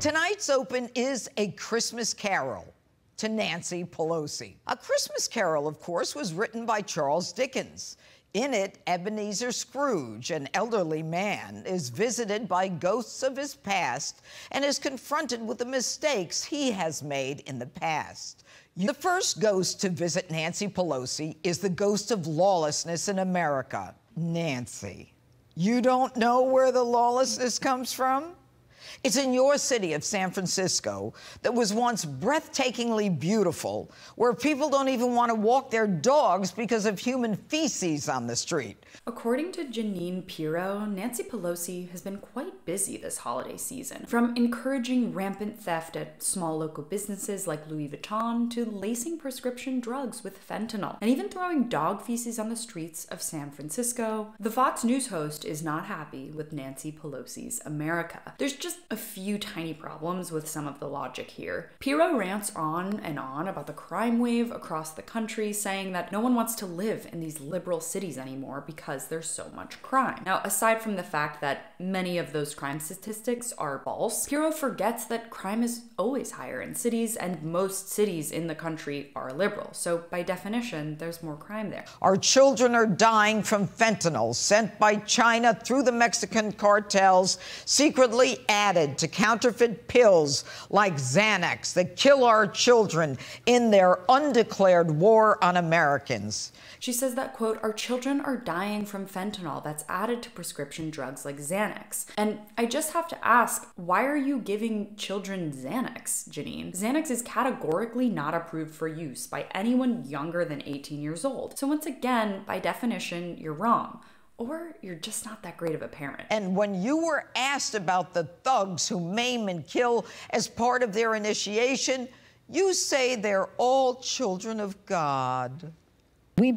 Tonight's open is A Christmas Carol to Nancy Pelosi. A Christmas Carol, of course, was written by Charles Dickens. In it, Ebenezer Scrooge, an elderly man, is visited by ghosts of his past and is confronted with the mistakes he has made in the past. The first ghost to visit Nancy Pelosi is the ghost of lawlessness in America, Nancy. You don't know where the lawlessness comes from? It's in your city of San Francisco that was once breathtakingly beautiful, where people don't even want to walk their dogs because of human feces on the street. According to Janine Pirro, Nancy Pelosi has been quite busy this holiday season, from encouraging rampant theft at small local businesses like Louis Vuitton to lacing prescription drugs with fentanyl, and even throwing dog feces on the streets of San Francisco. The Fox News host is not happy with Nancy Pelosi's America. There's just a few tiny problems with some of the logic here. Pirro rants on and on about the crime wave across the country, saying that no one wants to live in these liberal cities anymore because there's so much crime. Now, aside from the fact that many of those crime statistics are false, Pirro forgets that crime is always higher in cities, and most cities in the country are liberal. So, by definition, there's more crime there. Our children are dying from fentanyl sent by China through the Mexican cartels, secretly added to counterfeit pills like Xanax that kill our children in their undeclared war on Americans. She says that, quote, our children are dying from fentanyl that's added to prescription drugs like Xanax. And I just have to ask, why are you giving children Xanax, Janine? Xanax is categorically not approved for use by anyone younger than 18 years old. So once again, by definition, you're wrong or you're just not that great of a parent. And when you were asked about the thugs who maim and kill as part of their initiation, you say they're all children of God. We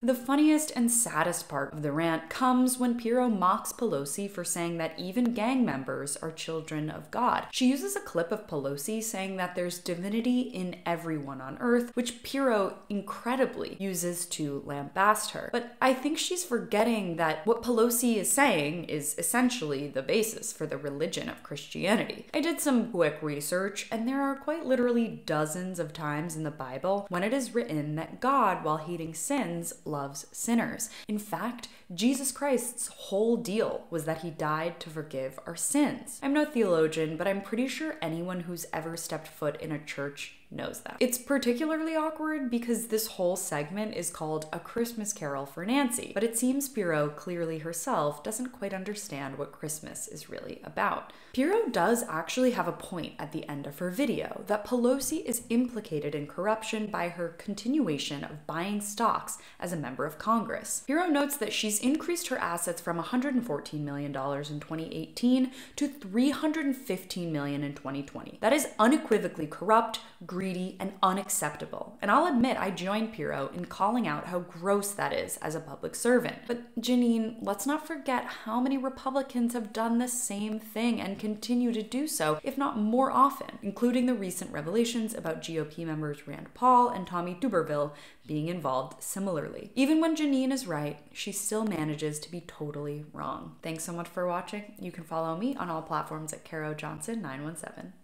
the funniest and saddest part of the rant comes when Piro mocks Pelosi for saying that even gang members are children of God. She uses a clip of Pelosi saying that there's divinity in everyone on earth, which Piro incredibly uses to lambast her. But I think she's forgetting that what Pelosi is saying is essentially the basis for the religion of Christianity. I did some quick research, and there are quite literally dozens of times in the Bible when it is written that God, while hating sins, loves sinners. In fact, Jesus Christ's whole deal was that he died to forgive our sins. I'm no theologian, but I'm pretty sure anyone who's ever stepped foot in a church knows that. It's particularly awkward because this whole segment is called A Christmas Carol for Nancy, but it seems Pierrot clearly herself doesn't quite understand what Christmas is really about. Pierrot does actually have a point at the end of her video that Pelosi is implicated in corruption by her continuation of buying stocks as a member of Congress. Pierrot notes that she's increased her assets from $114 million in 2018 to $315 million in 2020. That is unequivocally corrupt, greedy, greedy, and unacceptable. And I'll admit I joined Pirro in calling out how gross that is as a public servant. But Janine, let's not forget how many Republicans have done the same thing and continue to do so, if not more often, including the recent revelations about GOP members Rand Paul and Tommy Duberville being involved similarly. Even when Janine is right, she still manages to be totally wrong. Thanks so much for watching. You can follow me on all platforms at Caro Johnson 917.